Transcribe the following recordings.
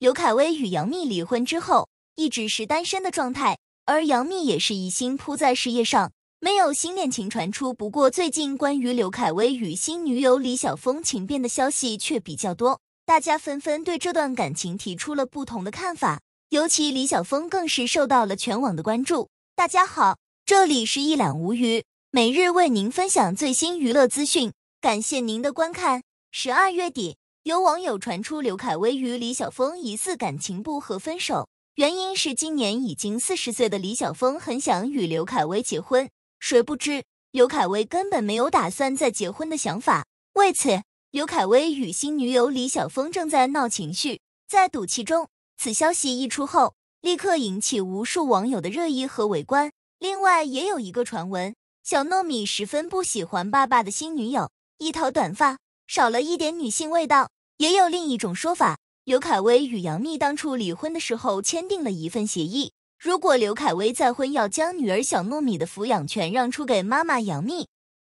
刘恺威与杨幂离婚之后一直是单身的状态，而杨幂也是一心扑在事业上，没有新恋情传出。不过，最近关于刘恺威与新女友李晓峰情变的消息却比较多，大家纷纷对这段感情提出了不同的看法。尤其李晓峰更是受到了全网的关注。大家好，这里是一览无余，每日为您分享最新娱乐资讯，感谢您的观看。十二月底。有网友传出刘恺威与李晓峰疑似感情不和分手，原因是今年已经四十岁的李晓峰很想与刘恺威结婚，谁不知刘恺威根本没有打算再结婚的想法。为此，刘恺威与新女友李晓峰正在闹情绪，在赌气中。此消息一出后，立刻引起无数网友的热议和围观。另外，也有一个传闻：小糯米十分不喜欢爸爸的新女友，一头短发。少了一点女性味道，也有另一种说法。刘恺威与杨幂当初离婚的时候签订了一份协议，如果刘恺威再婚，要将女儿小糯米的抚养权让出给妈妈杨幂。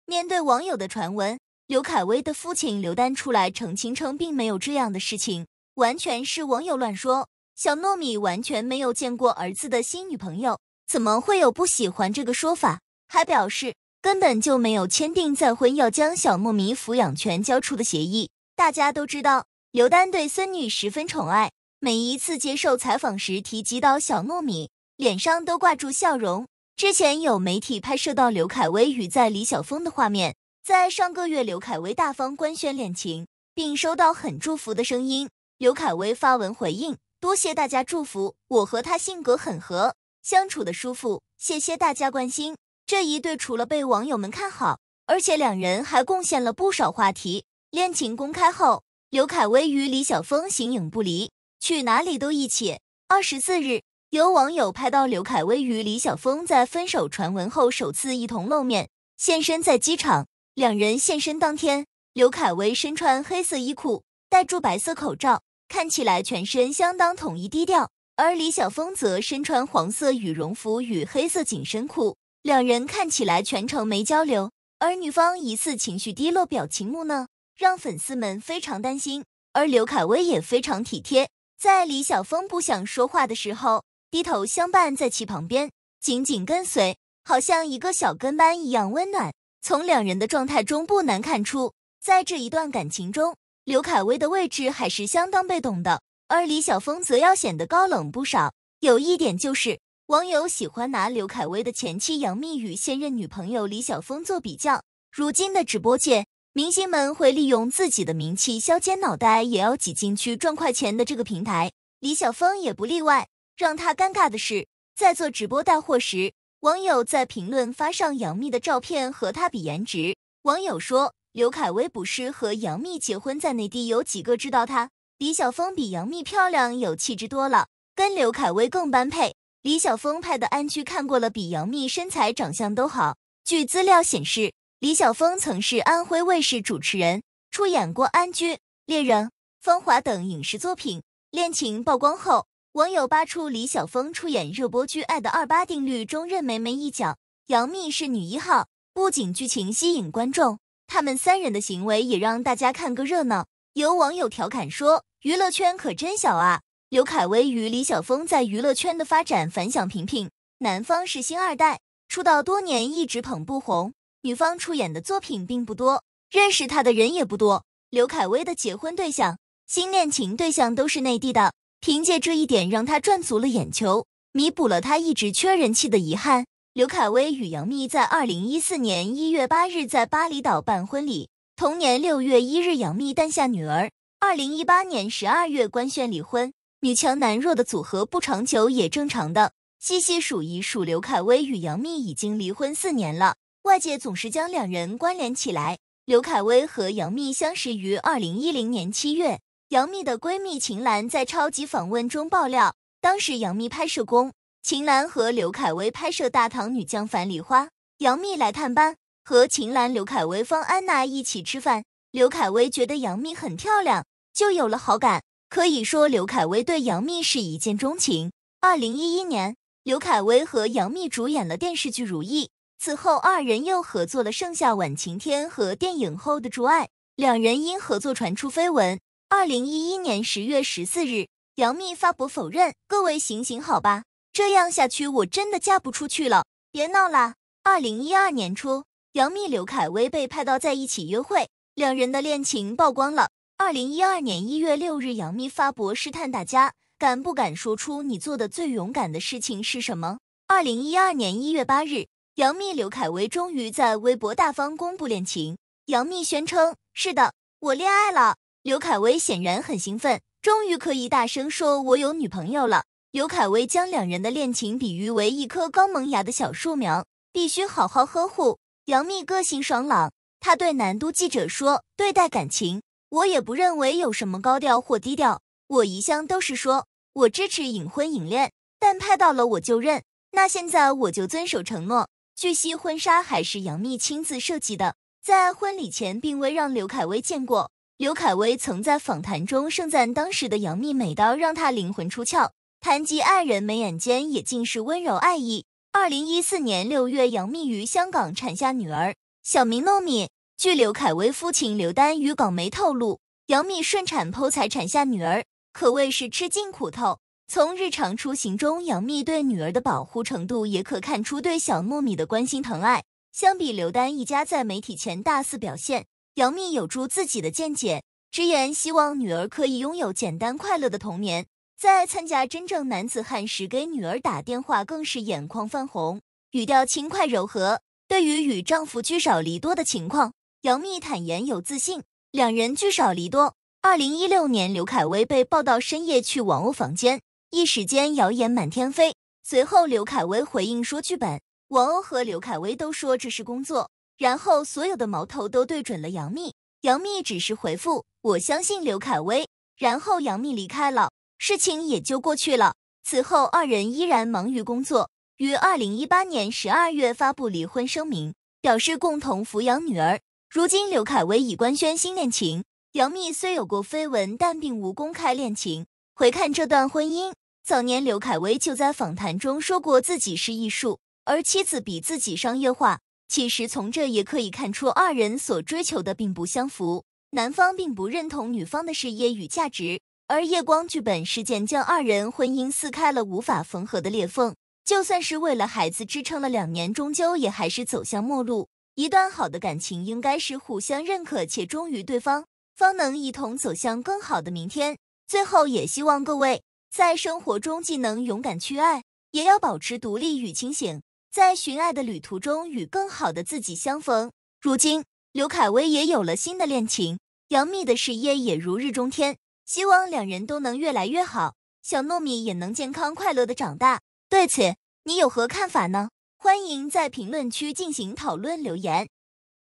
面对网友的传闻，刘恺威的父亲刘丹出来澄清，称并没有这样的事情，完全是网友乱说。小糯米完全没有见过儿子的新女朋友，怎么会有不喜欢这个说法？还表示。根本就没有签订再婚要将小糯米抚养权交出的协议。大家都知道，刘丹对孙女十分宠爱，每一次接受采访时提及到小糯米，脸上都挂住笑容。之前有媒体拍摄到刘恺威与在李小峰的画面，在上个月，刘恺威大方官宣恋情，并收到很祝福的声音。刘恺威发文回应：“多谢大家祝福，我和他性格很合，相处的舒服，谢谢大家关心。”这一对除了被网友们看好，而且两人还贡献了不少话题。恋情公开后，刘恺威与李晓峰形影不离，去哪里都一起。二十四日，有网友拍到刘恺威与李晓峰在分手传闻后首次一同露面，现身在机场。两人现身当天，刘恺威身穿黑色衣裤，戴住白色口罩，看起来全身相当统一低调；而李晓峰则身穿黄色羽绒服与黑色紧身裤。两人看起来全程没交流，而女方疑似情绪低落，表情木讷，让粉丝们非常担心。而刘恺威也非常体贴，在李小峰不想说话的时候，低头相伴在其旁边，紧紧跟随，好像一个小跟班一样温暖。从两人的状态中不难看出，在这一段感情中，刘恺威的位置还是相当被动的，而李小峰则要显得高冷不少。有一点就是。网友喜欢拿刘恺威的前妻杨幂与现任女朋友李晓峰做比较。如今的直播界，明星们会利用自己的名气削尖脑袋也要挤进去赚快钱的这个平台，李晓峰也不例外。让他尴尬的是，在做直播带货时，网友在评论发上杨幂的照片和他比颜值。网友说，刘恺威不是和杨幂结婚，在内地有几个知道他？李晓峰比杨幂漂亮，有气质多了，跟刘恺威更般配。李晓峰拍的《安居》看过了，比杨幂身材、长相都好。据资料显示，李晓峰曾是安徽卫视主持人，出演过《安居》《猎人》《芳华》等影视作品。恋情曝光后，网友扒出李晓峰出演热播剧《爱的二八定律》中任梅梅一角，杨幂是女一号。不仅剧情吸引观众，他们三人的行为也让大家看个热闹。有网友调侃说：“娱乐圈可真小啊！”刘恺威与李晓峰在娱乐圈的发展反响平平，男方是星二代，出道多年一直捧不红；女方出演的作品并不多，认识他的人也不多。刘恺威的结婚对象、新恋情对象都是内地的，凭借这一点让他赚足了眼球，弥补了他一直缺人气的遗憾。刘恺威与杨幂在二零一四年一月八日在巴厘岛办婚礼，同年六月一日杨幂诞下女儿。二零一八年十二月官宣离婚。女强男弱的组合不长久也正常的。细细数一数，刘恺威与杨幂已经离婚四年了，外界总是将两人关联起来。刘恺威和杨幂相识于二零一零年七月，杨幂的闺蜜秦岚在超级访问中爆料，当时杨幂拍摄宫，秦岚和刘恺威拍摄大唐女将樊梨花，杨幂来探班，和秦岚、刘恺威、方安娜一起吃饭，刘恺威觉得杨幂很漂亮，就有了好感。可以说，刘恺威对杨幂是一见钟情。二零一一年，刘恺威和杨幂主演了电视剧《如意》，此后二人又合作了《盛夏晚晴天》和电影《后的朱爱》，两人因合作传出绯闻。二零一一年十月十四日，杨幂发博否认：“各位行行好吧，这样下去我真的嫁不出去了，别闹了。”二零一二年初，杨幂、刘恺威被拍到在一起约会，两人的恋情曝光了。二零一二年一月六日，杨幂发博试探大家，敢不敢说出你做的最勇敢的事情是什么？二零一二年一月八日，杨幂刘恺威终于在微博大方公布恋情。杨幂宣称：“是的，我恋爱了。”刘恺威显然很兴奋，终于可以大声说“我有女朋友了”。刘恺威将两人的恋情比喻为一棵刚萌芽的小树苗，必须好好呵护。杨幂个性爽朗，她对南都记者说：“对待感情。”我也不认为有什么高调或低调，我一向都是说，我支持隐婚隐恋，但拍到了我就认。那现在我就遵守承诺。据悉，婚纱还是杨幂亲自设计的，在婚礼前并未让刘恺威见过。刘恺威曾在访谈中盛赞当时的杨幂美到让他灵魂出窍，谈及爱人眉眼间也尽是温柔爱意。二零一四年六月，杨幂于香港产下女儿，小名糯米。据刘恺威父亲刘丹与港媒透露，杨幂顺产剖财产下女儿，可谓是吃尽苦头。从日常出行中，杨幂对女儿的保护程度也可看出对小糯米的关心疼爱。相比刘丹一家在媒体前大肆表现，杨幂有住自己的见解，直言希望女儿可以拥有简单快乐的童年。在参加《真正男子汉》时给女儿打电话，更是眼眶泛红，语调轻快柔和。对于与丈夫聚少离多的情况，杨幂坦言有自信，两人聚少离多。二零一六年，刘恺威被曝到深夜去王鸥房间，一时间谣言满天飞。随后，刘恺威回应说剧本，王鸥和刘恺威都说这是工作。然后，所有的矛头都对准了杨幂。杨幂只是回复我相信刘恺威，然后杨幂离开了，事情也就过去了。此后，二人依然忙于工作，于二零一八年十二月发布离婚声明，表示共同抚养女儿。如今刘恺威已官宣新恋情，杨幂虽有过绯闻，但并无公开恋情。回看这段婚姻，早年刘恺威就在访谈中说过自己是艺术，而妻子比自己商业化。其实从这也可以看出二人所追求的并不相符，男方并不认同女方的事业与价值。而夜光剧本事件将二人婚姻撕开了无法缝合的裂缝，就算是为了孩子支撑了两年，终究也还是走向末路。一段好的感情应该是互相认可且忠于对方，方能一同走向更好的明天。最后也希望各位在生活中既能勇敢去爱，也要保持独立与清醒，在寻爱的旅途中与更好的自己相逢。如今刘恺威也有了新的恋情，杨幂的事业也如日中天，希望两人都能越来越好，小糯米也能健康快乐的长大。对此，你有何看法呢？欢迎在评论区进行讨论留言。